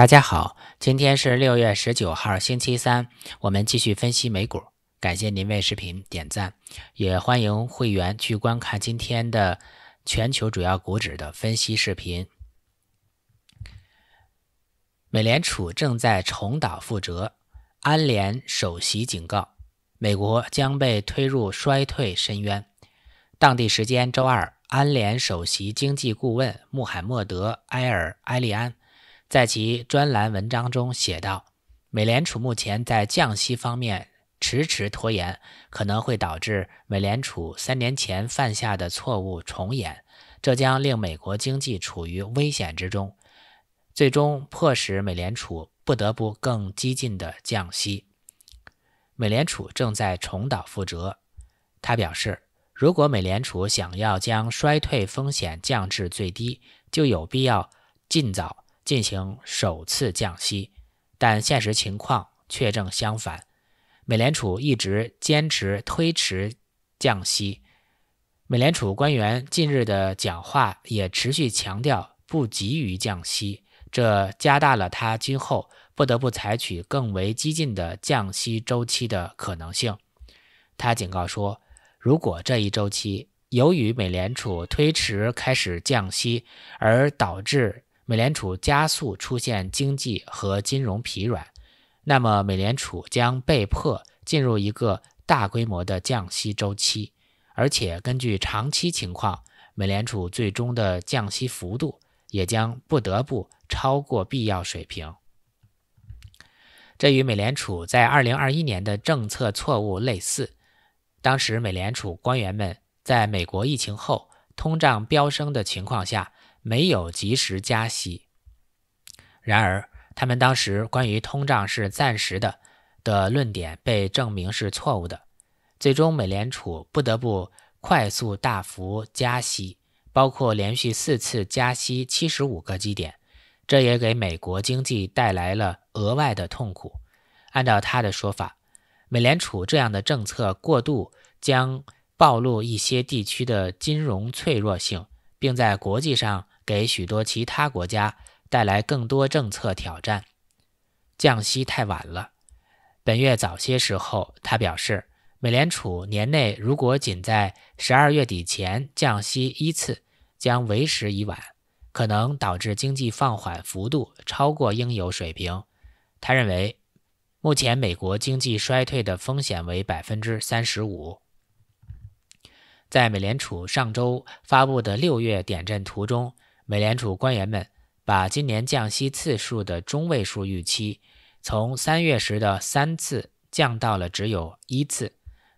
大家好，今天是六月十九号，星期三，我们继续分析美股。感谢您为视频点赞，也欢迎会员去观看今天的全球主要股指的分析视频。美联储正在重蹈覆辙，安联首席警告：美国将被推入衰退深渊。当地时间周二，安联首席经济顾问穆罕默德·埃尔·埃利安。在其专栏文章中写道：“美联储目前在降息方面迟迟拖延，可能会导致美联储三年前犯下的错误重演，这将令美国经济处于危险之中，最终迫使美联储不得不更激进的降息。美联储正在重蹈覆辙。”他表示：“如果美联储想要将衰退风险降至最低，就有必要尽早。”进行首次降息，但现实情况却正相反。美联储一直坚持推迟降息，美联储官员近日的讲话也持续强调不急于降息，这加大了他今后不得不采取更为激进的降息周期的可能性。他警告说，如果这一周期由于美联储推迟开始降息而导致，美联储加速出现经济和金融疲软，那么美联储将被迫进入一个大规模的降息周期，而且根据长期情况，美联储最终的降息幅度也将不得不超过必要水平。这与美联储在二零二一年的政策错误类似，当时美联储官员们在美国疫情后通胀飙升的情况下。没有及时加息。然而，他们当时关于通胀是暂时的的论点被证明是错误的。最终，美联储不得不快速大幅加息，包括连续四次加息七十五个基点。这也给美国经济带来了额外的痛苦。按照他的说法，美联储这样的政策过度将暴露一些地区的金融脆弱性，并在国际上。给许多其他国家带来更多政策挑战。降息太晚了。本月早些时候，他表示，美联储年内如果仅在十二月底前降息一次，将为时已晚，可能导致经济放缓幅度超过应有水平。他认为，目前美国经济衰退的风险为百分之三十五。在美联储上周发布的六月点阵图中。美联储官员们把今年降息次数的中位数预期从三月时的三次降到了只有一次。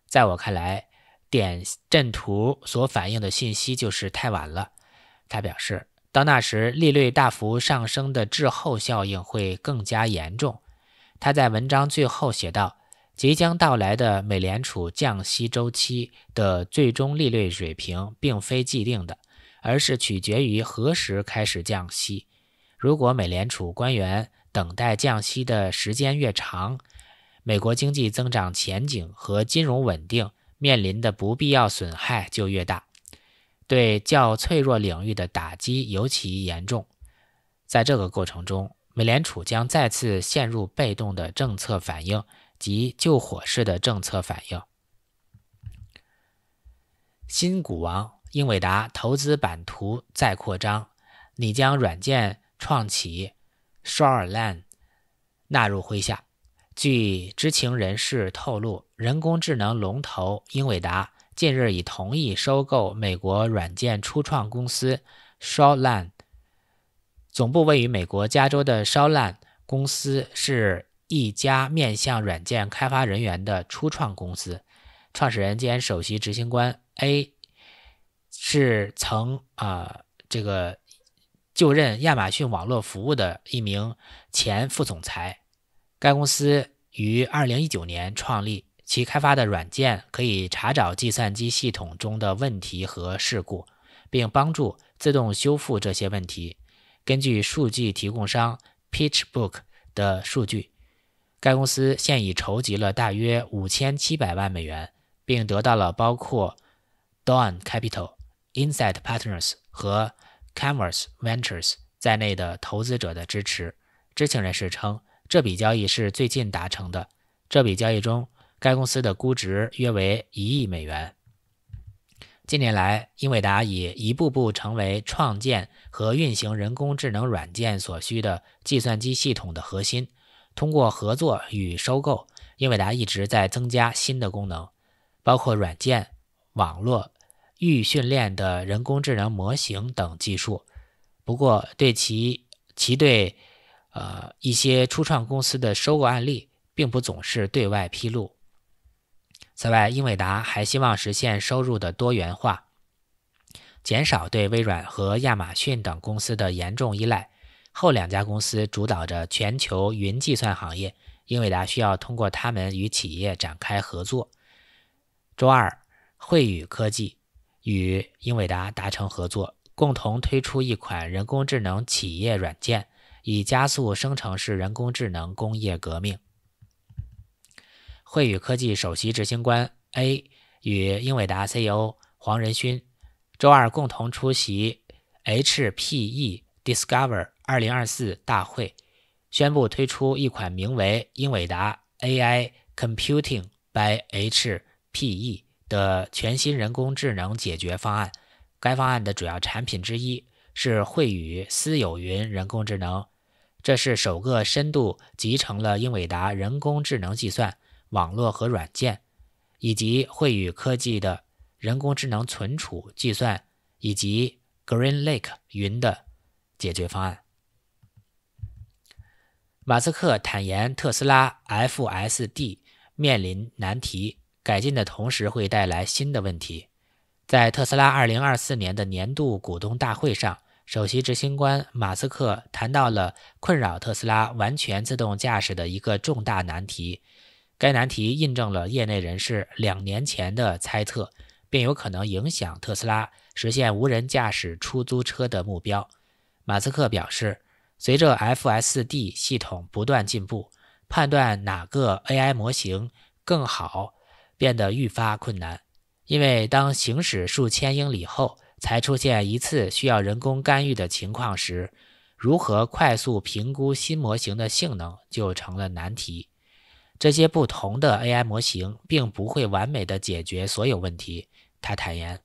在我看来，点阵图所反映的信息就是太晚了。他表示，到那时，利率大幅上升的滞后效应会更加严重。他在文章最后写道：“即将到来的美联储降息周期的最终利率水平并非既定的。”而是取决于何时开始降息。如果美联储官员等待降息的时间越长，美国经济增长前景和金融稳定面临的不必要损害就越大，对较脆弱领域的打击尤其严重。在这个过程中，美联储将再次陷入被动的政策反应及救火式的政策反应。新股王。英伟达投资版图再扩张，拟将软件创企 s h a e l a n d 纳入麾下。据知情人士透露，人工智能龙头英伟达近日已同意收购美国软件初创公司 s h a e l a n d 总部位于美国加州的 s h a e l a n d 公司是一家面向软件开发人员的初创公司，创始人兼首席执行官 A。是曾啊，这个就任亚马逊网络服务的一名前副总裁。该公司于二零一九年创立，其开发的软件可以查找计算机系统中的问题和事故，并帮助自动修复这些问题。根据数据提供商 PitchBook 的数据，该公司现已筹集了大约五千七百万美元，并得到了包括 Don Capital。Insight Partners 和 Canvas Ventures 在内的投资者的支持。知情人士称，这笔交易是最近达成的。这笔交易中，该公司的估值约为一亿美元。近年来，英伟达已一步步成为创建和运行人工智能软件所需的计算机系统的核心。通过合作与收购，英伟达一直在增加新的功能，包括软件、网络。预训练的人工智能模型等技术，不过对其其对，呃一些初创公司的收购案例，并不总是对外披露。此外，英伟达还希望实现收入的多元化，减少对微软和亚马逊等公司的严重依赖。后两家公司主导着全球云计算行业，英伟达需要通过他们与企业展开合作。周二，惠宇科技。与英伟达达成合作，共同推出一款人工智能企业软件，以加速生成式人工智能工业革命。慧宇科技首席执行官 A 与英伟达 CEO 黄仁勋周二共同出席 HPE Discover 2024大会，宣布推出一款名为英伟达 AI Computing by HPE。的全新人工智能解决方案。该方案的主要产品之一是慧宇私有云人工智能，这是首个深度集成了英伟达人工智能计算网络和软件，以及慧宇科技的人工智能存储计算以及 Green Lake 云的解决方案。马斯克坦言，特斯拉 FSD 面临难题。改进的同时会带来新的问题。在特斯拉2024年的年度股东大会上，首席执行官马斯克谈到了困扰特斯拉完全自动驾驶的一个重大难题。该难题印证了业内人士两年前的猜测，并有可能影响特斯拉实现无人驾驶出租车的目标。马斯克表示，随着 FSD 系统不断进步，判断哪个 AI 模型更好。变得愈发困难，因为当行驶数千英里后才出现一次需要人工干预的情况时，如何快速评估新模型的性能就成了难题。这些不同的 AI 模型并不会完美的解决所有问题，他坦言，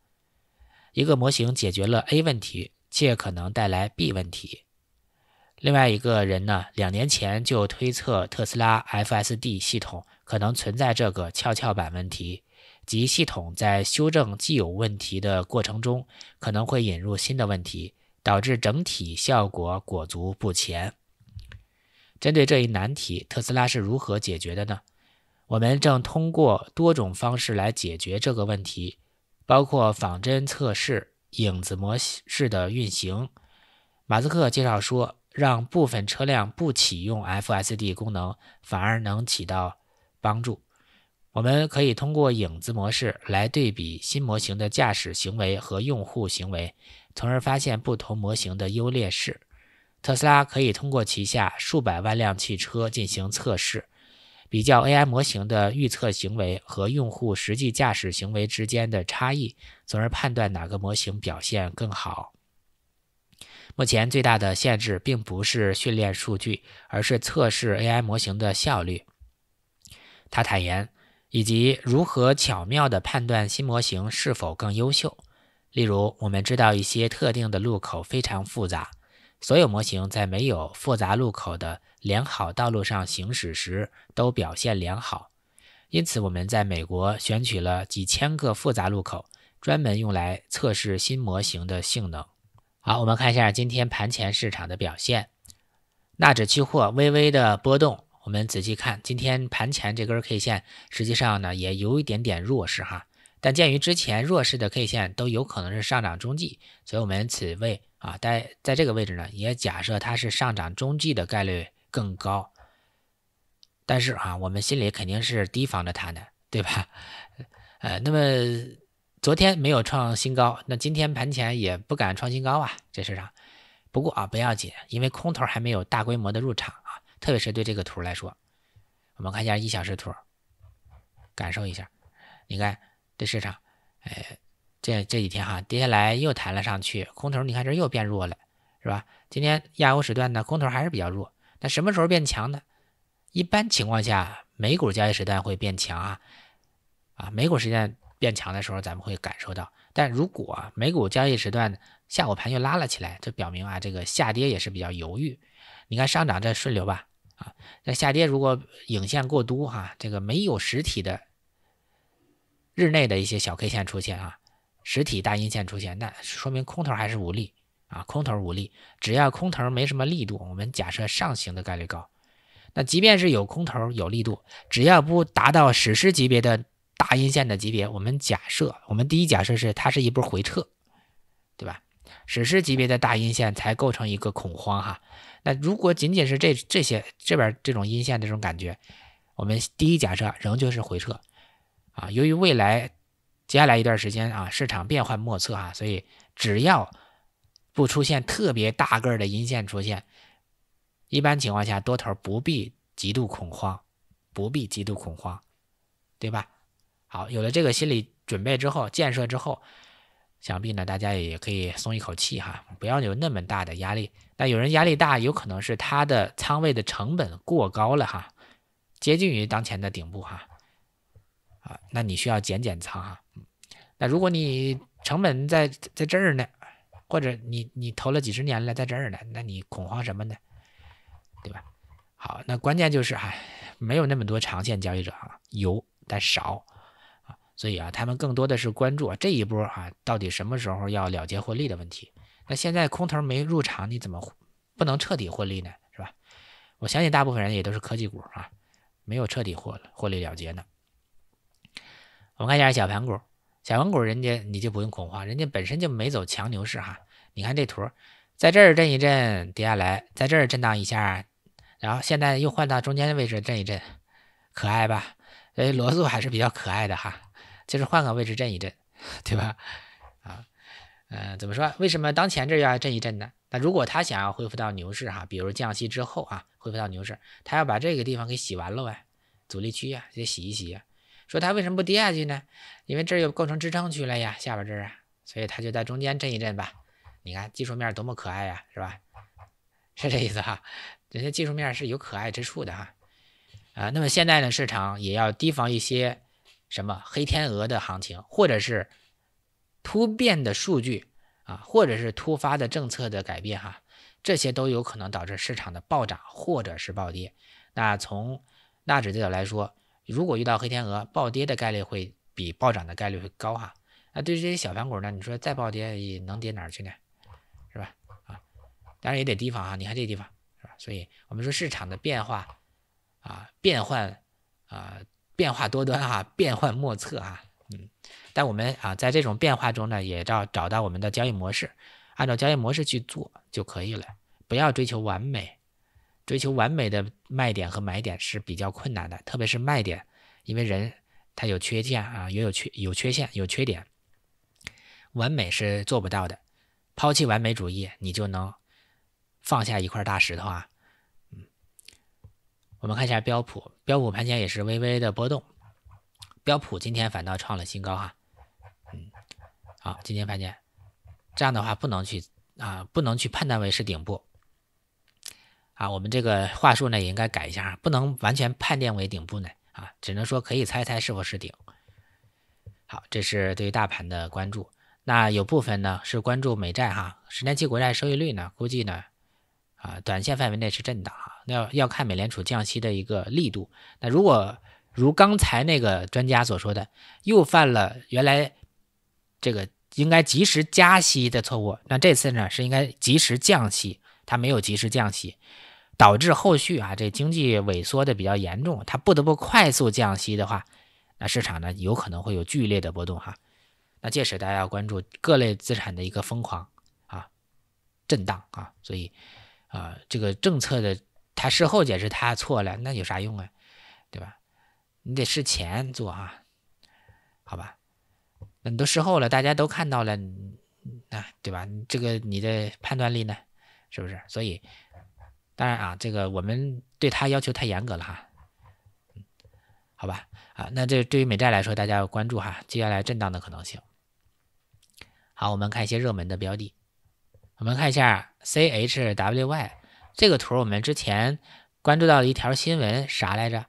一个模型解决了 A 问题，却可能带来 B 问题。另外一个人呢，两年前就推测特斯拉 FSD 系统。可能存在这个跷跷板问题，即系统在修正既有问题的过程中，可能会引入新的问题，导致整体效果裹足不前。针对这一难题，特斯拉是如何解决的呢？我们正通过多种方式来解决这个问题，包括仿真测试、影子模式的运行。马斯克介绍说，让部分车辆不启用 FSD 功能，反而能起到。帮助我们可以通过影子模式来对比新模型的驾驶行为和用户行为，从而发现不同模型的优劣势。特斯拉可以通过旗下数百万辆汽车进行测试，比较 AI 模型的预测行为和用户实际驾驶行为之间的差异，从而判断哪个模型表现更好。目前最大的限制并不是训练数据，而是测试 AI 模型的效率。他坦言，以及如何巧妙地判断新模型是否更优秀。例如，我们知道一些特定的路口非常复杂，所有模型在没有复杂路口的良好道路上行驶时都表现良好。因此，我们在美国选取了几千个复杂路口，专门用来测试新模型的性能。好，我们看一下今天盘前市场的表现。纳指期货微微的波动。我们仔细看今天盘前这根 K 线，实际上呢也有一点点弱势哈。但鉴于之前弱势的 K 线都有可能是上涨中继，所以我们此位啊在在这个位置呢，也假设它是上涨中继的概率更高。但是啊，我们心里肯定是提防着它的，对吧？呃，那么昨天没有创新高，那今天盘前也不敢创新高啊，这市场。不过啊不要紧，因为空头还没有大规模的入场。特别是对这个图来说，我们看一下一小时图，感受一下。你看这市场，哎，这这几天哈跌下来又弹了上去，空头你看这又变弱了，是吧？今天亚欧时段呢，空头还是比较弱。那什么时候变强呢？一般情况下，美股交易时段会变强啊，啊，美股时间变强的时候咱们会感受到。但如果美股交易时段下午盘又拉了起来，这表明啊这个下跌也是比较犹豫。你看上涨在顺流吧，啊，那下跌如果影线过多哈，这个没有实体的日内的一些小 K 线出现啊，实体大阴线出现，那说明空头还是无力啊，空头无力，只要空头没什么力度，我们假设上行的概率高，那即便是有空头有力度，只要不达到史诗级别的大阴线的级别，我们假设，我们第一假设是它是一波回撤，对吧？史诗级别的大阴线才构成一个恐慌哈。但如果仅仅是这这些这边这种阴线这种感觉，我们第一假设仍旧是回撤啊。由于未来接下来一段时间啊，市场变幻莫测啊，所以只要不出现特别大个儿的阴线出现，一般情况下多头不必极度恐慌，不必极度恐慌，对吧？好，有了这个心理准备之后，建设之后，想必呢大家也可以松一口气哈，不要有那么大的压力。那有人压力大，有可能是他的仓位的成本过高了哈，接近于当前的顶部哈，啊，那你需要减减仓啊。那如果你成本在在这儿呢，或者你你投了几十年了在这儿呢，那你恐慌什么呢？对吧？好，那关键就是哎，没有那么多长线交易者啊，有但少啊，所以啊，他们更多的是关注这一波啊，到底什么时候要了结获利的问题。那现在空头没入场，你怎么不能彻底获利呢？是吧？我相信大部分人也都是科技股啊，没有彻底获获利了结呢。我们看一下小盘股，小盘股人家你就不用恐慌，人家本身就没走强牛市哈。你看这图，在这儿震一震跌下来，在这儿震荡一下，然后现在又换到中间的位置震一震，可爱吧？所以罗素还是比较可爱的哈，就是换个位置震一震，对吧？呃，怎么说？为什么当前这要震一震呢？那如果他想要恢复到牛市哈，比如降息之后啊，恢复到牛市，他要把这个地方给洗完了呗，阻力区啊，得洗一洗呀。说他为什么不跌下去呢？因为这又构成支撑区了呀，下边这儿，啊，所以他就在中间震一震吧。你看技术面多么可爱呀，是吧？是这意思哈，人家技术面是有可爱之处的哈。啊，那么现在呢，市场也要提防一些什么黑天鹅的行情，或者是。突变的数据啊，或者是突发的政策的改变哈，这些都有可能导致市场的暴涨或者是暴跌。那从纳指的角度来说，如果遇到黑天鹅，暴跌的概率会比暴涨的概率会高哈。那对于这些小盘股呢，你说再暴跌也能跌哪儿去呢？是吧？啊，当然也得提防啊。你看这地方是吧？所以我们说市场的变化啊，变换啊，变化多端啊，变幻莫测啊。嗯，但我们啊，在这种变化中呢，也要找到我们的交易模式，按照交易模式去做就可以了，不要追求完美。追求完美的卖点和买点是比较困难的，特别是卖点，因为人他有缺陷啊，也有缺有缺陷有缺点，完美是做不到的。抛弃完美主义，你就能放下一块大石头啊。嗯，我们看一下标普，标普盘前也是微微的波动。标普今天反倒创了新高哈，嗯，好，今天盘见，这样的话不能去啊，不能去判断为是顶部啊。我们这个话术呢也应该改一下不能完全判定为顶部呢啊，只能说可以猜猜是否是顶。好，这是对大盘的关注，那有部分呢是关注美债哈，十年期国债收益率呢估计呢啊，短线范围内是震荡啊，那要要看美联储降息的一个力度，那如果。如刚才那个专家所说的，又犯了原来这个应该及时加息的错误。那这次呢是应该及时降息，它没有及时降息，导致后续啊这经济萎缩的比较严重。它不得不快速降息的话，那市场呢有可能会有剧烈的波动哈。那届时大家要关注各类资产的一个疯狂啊震荡啊。所以啊，这个政策的他事后解释他错了，那有啥用啊？对吧？你得事前做啊，好吧？那你都事后了，大家都看到了，那对吧？这个你的判断力呢，是不是？所以，当然啊，这个我们对他要求太严格了哈，好吧？啊，那这对于美债来说，大家要关注哈，接下来震荡的可能性。好，我们看一些热门的标的，我们看一下 CHWY 这个图，我们之前关注到了一条新闻，啥来着？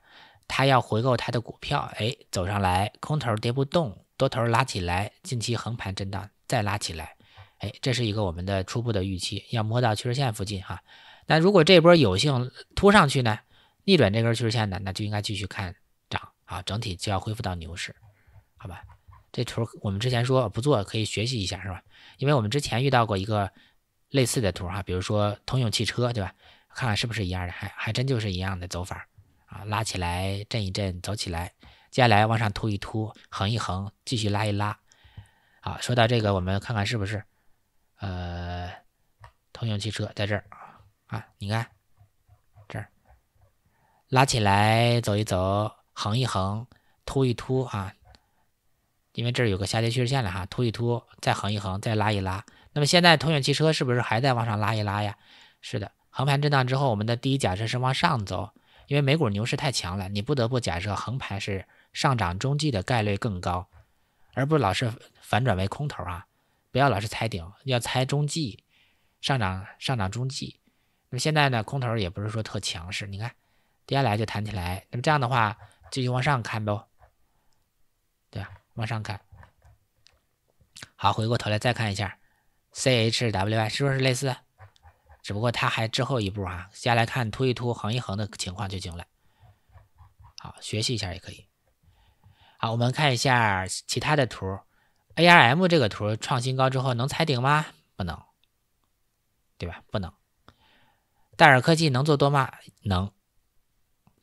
他要回购他的股票，哎，走上来，空头跌不动，多头拉起来，近期横盘震荡，再拉起来，哎，这是一个我们的初步的预期，要摸到趋势线附近哈。那如果这波有幸突上去呢，逆转这根趋势线呢，那就应该继续看涨啊，整体就要恢复到牛市，好吧？这图我们之前说不做，可以学习一下是吧？因为我们之前遇到过一个类似的图哈，比如说通用汽车对吧？看看是不是一样的，还还真就是一样的走法。啊，拉起来，震一震，走起来，接下来往上突一突，横一横，继续拉一拉。好，说到这个，我们看看是不是，呃，通用汽车在这儿啊，你看这儿，拉起来，走一走，横一横，突一突啊，因为这儿有个下跌趋势线了哈，突一突，再横一横，再拉一拉。那么现在通用汽车是不是还在往上拉一拉呀？是的，横盘震荡之后，我们的第一假设是往上走。因为美股牛市太强了，你不得不假设横盘是上涨中继的概率更高，而不是老是反转为空头啊！不要老是猜顶，要猜中继，上涨上涨中继。那么现在呢，空头也不是说特强势，你看跌下来就弹起来。那么这样的话，继续往上看不？对吧？往上看。好，回过头来再看一下 C H W Y 是不是类似？只不过它还滞后一步啊，下来看突一突、横一横的情况就行了。好，学习一下也可以。好，我们看一下其他的图。ARM 这个图创新高之后能踩顶吗？不能，对吧？不能。戴尔科技能做多吗？能，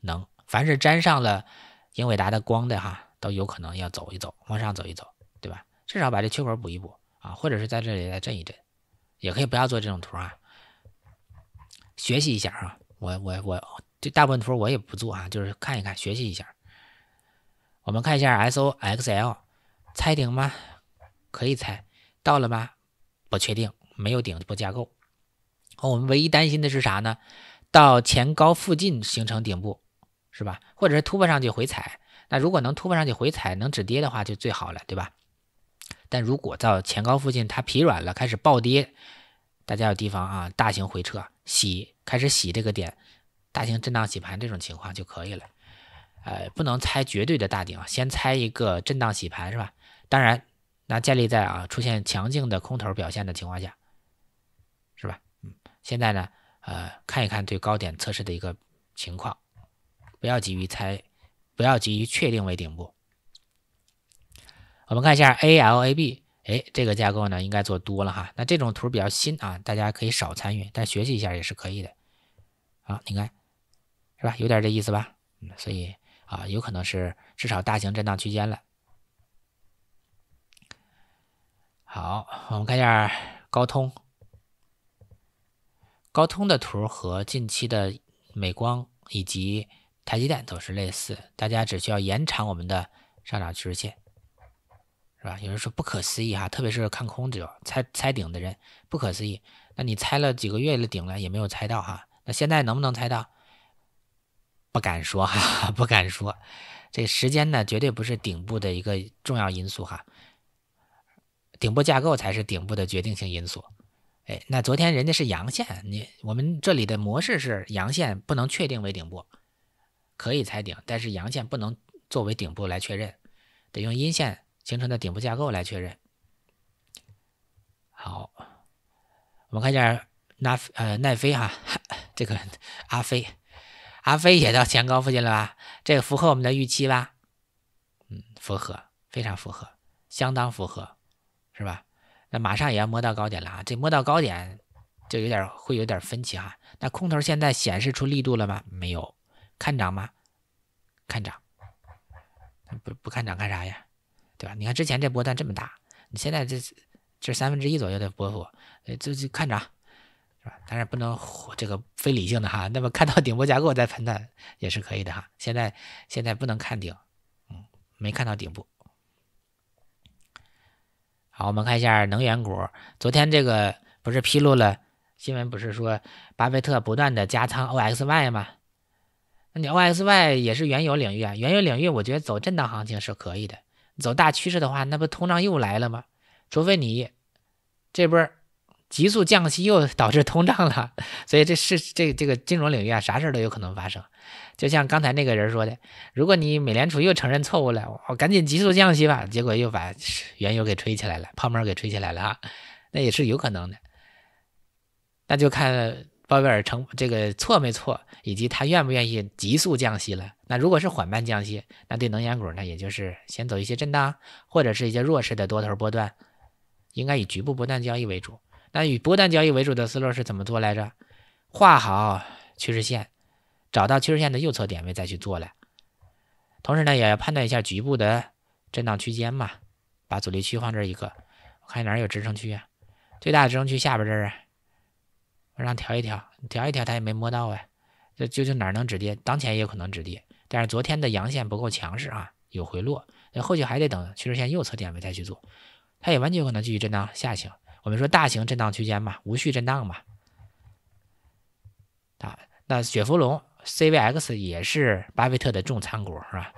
能。凡是沾上了英伟达的光的哈，都有可能要走一走，往上走一走，对吧？至少把这缺口补一补啊，或者是在这里再震一震，也可以不要做这种图啊。学习一下啊，我我我，这大部分图我也不做啊，就是看一看，学习一下。我们看一下 S O X L，猜顶吗？可以猜到了吗？不确定，没有顶不架构。我们唯一担心的是啥呢？到前高附近形成顶部，是吧？或者是突破上去回踩？那如果能突破上去回踩，能止跌的话就最好了，对吧？但如果到前高附近它疲软了，开始暴跌。大家有提防啊，大型回撤洗开始洗这个点，大型震荡洗盘这种情况就可以了。呃，不能猜绝对的大顶，啊，先猜一个震荡洗盘是吧？当然，那建立在啊出现强劲的空头表现的情况下，是吧？嗯，现在呢，呃，看一看对高点测试的一个情况，不要急于猜，不要急于确定为顶部。我们看一下 ALAB。哎，这个架构呢，应该做多了哈。那这种图比较新啊，大家可以少参与，但学习一下也是可以的。啊，你看是吧？有点这意思吧？嗯，所以啊，有可能是至少大型震荡区间了。好，我们看一下高通。高通的图和近期的美光以及台积电走势类似，大家只需要延长我们的上涨趋势线。是吧？有人说不可思议哈，特别是看空者、猜猜顶的人，不可思议。那你猜了几个月的顶了，也没有猜到哈。那现在能不能猜到？不敢说哈，不敢说。这时间呢，绝对不是顶部的一个重要因素哈。顶部架构才是顶部的决定性因素。哎，那昨天人家是阳线，你我们这里的模式是阳线不能确定为顶部，可以猜顶，但是阳线不能作为顶部来确认，得用阴线。形成的顶部架构来确认。好，我们看一下纳呃奈飞哈，这个阿飞阿飞也到前高附近了吧？这个符合我们的预期吧？嗯，符合，非常符合，相当符合，是吧？那马上也要摸到高点了啊！这摸到高点就有点会有点分歧哈。那空头现在显示出力度了吗？没有，看涨吗？看涨，不不看涨干啥呀？对吧？你看之前这波段这么大，你现在这这三分之一左右的波幅，呃，就就看着啊，是吧？但是不能这个非理性的哈。那么看到顶部架构再判断也是可以的哈。现在现在不能看顶，嗯，没看到顶部。好，我们看一下能源股，昨天这个不是披露了新闻，不是说巴菲特不断的加仓 OXY 吗？那你 OXY 也是原油领域啊，原油领域我觉得走震荡行情是可以的。走大趋势的话，那不通胀又来了吗？除非你这波急速降息又导致通胀了。所以这是这这个金融领域啊，啥事儿都有可能发生。就像刚才那个人说的，如果你美联储又承认错误了，我赶紧急速降息吧，结果又把原油给吹起来了，泡沫给吹起来了啊，那也是有可能的。那就看。鲍威尔成这个错没错，以及他愿不愿意急速降息了？那如果是缓慢降息，那对能源股呢，也就是先走一些震荡，或者是一些弱势的多头波段，应该以局部波段交易为主。那以波段交易为主的思路是怎么做来着？画好趋势线，找到趋势线的右侧点位再去做了。同时呢，也要判断一下局部的震荡区间嘛，把阻力区放这儿一个，我看哪有支撑区啊？最大的支撑区下边这儿啊。让调一调，调一调，他也没摸到啊，这就就哪能止跌？当前也有可能止跌，但是昨天的阳线不够强势啊，有回落，那后续还得等趋势线右侧点位再去做，它也完全有可能继续震荡下行。我们说大型震荡区间嘛，无序震荡嘛，啊，那雪佛龙 C V X 也是巴菲特的重仓股是吧？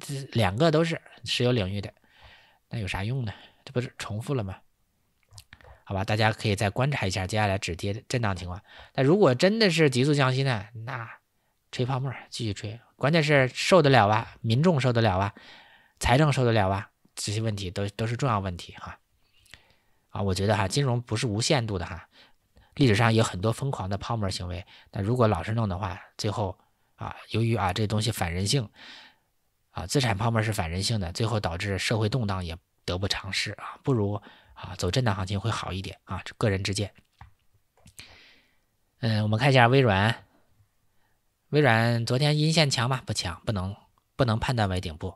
这两个都是石油领域的，那有啥用呢？这不是重复了吗？好吧，大家可以再观察一下接下来止跌震荡情况。但如果真的是急速降息呢？那吹泡沫继续吹，关键是受得了哇？民众受得了哇？财政受得了哇？这些问题都都是重要问题哈。啊，我觉得哈，金融不是无限度的哈。历史上有很多疯狂的泡沫行为。那如果老是弄的话，最后啊，由于啊这东西反人性啊，资产泡沫是反人性的，最后导致社会动荡也得不偿失啊，不如。啊，走震荡行情会好一点啊，这个人之见。嗯，我们看一下微软，微软昨天阴线强吗？不强，不能不能判断为顶部。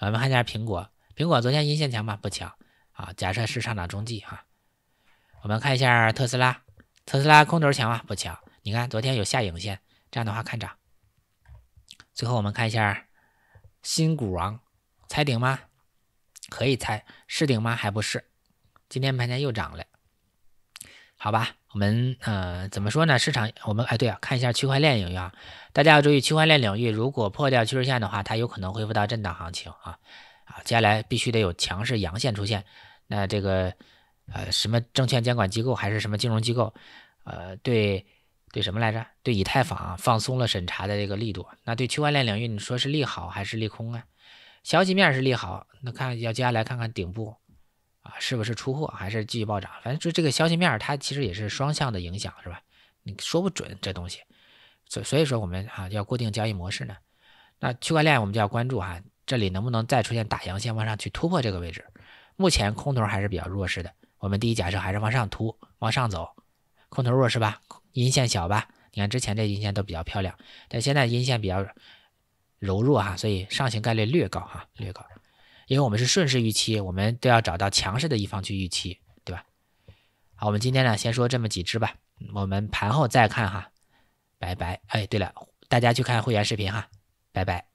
我们看一下苹果，苹果昨天阴线强吗？不强。啊，假设是上涨中继啊。我们看一下特斯拉，特斯拉空头强吗？不强。你看昨天有下影线，这样的话看涨。最后我们看一下新股王，猜顶吗？可以猜，是顶吗？还不是。今天盘前又涨了，好吧，我们呃怎么说呢？市场我们哎对啊，看一下区块链领域啊，大家要注意，区块链领域如果破掉趋势线的话，它有可能恢复到震荡行情啊啊，接下来必须得有强势阳线出现。那这个呃什么证券监管机构还是什么金融机构，呃对对什么来着？对以太坊放松了审查的这个力度，那对区块链领域你说是利好还是利空啊？消息面是利好，那看要接下来看看顶部。啊，是不是出货还是继续暴涨？反正就这个消息面，它其实也是双向的影响，是吧？你说不准这东西，所所以说我们啊要固定交易模式呢。那区块链我们就要关注哈，这里能不能再出现打阳线往上去突破这个位置？目前空头还是比较弱势的，我们第一假设还是往上突往上走，空头弱是吧？阴线小吧？你看之前这阴线都比较漂亮，但现在阴线比较柔弱哈，所以上行概率略高哈，略高。因为我们是顺势预期，我们都要找到强势的一方去预期，对吧？好，我们今天呢，先说这么几只吧，我们盘后再看哈，拜拜。哎，对了，大家去看会员视频哈，拜拜。